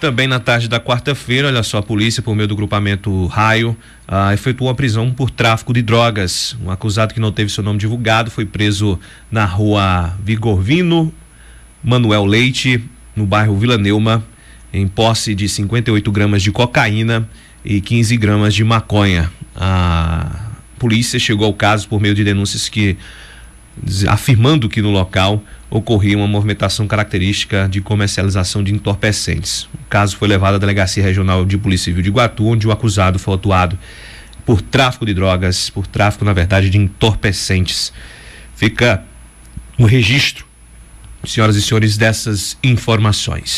Também na tarde da quarta-feira, olha só, a polícia, por meio do grupamento Raio, ah, efetuou a prisão por tráfico de drogas. Um acusado que não teve seu nome divulgado foi preso na rua Vigorvino, Manuel Leite, no bairro Vila Neuma, em posse de 58 gramas de cocaína e 15 gramas de maconha. A polícia chegou ao caso por meio de denúncias que afirmando que no local ocorria uma movimentação característica de comercialização de entorpecentes. O caso foi levado à Delegacia Regional de Polícia Civil de Iguatu, onde o acusado foi atuado por tráfico de drogas, por tráfico, na verdade, de entorpecentes. Fica o registro, senhoras e senhores, dessas informações.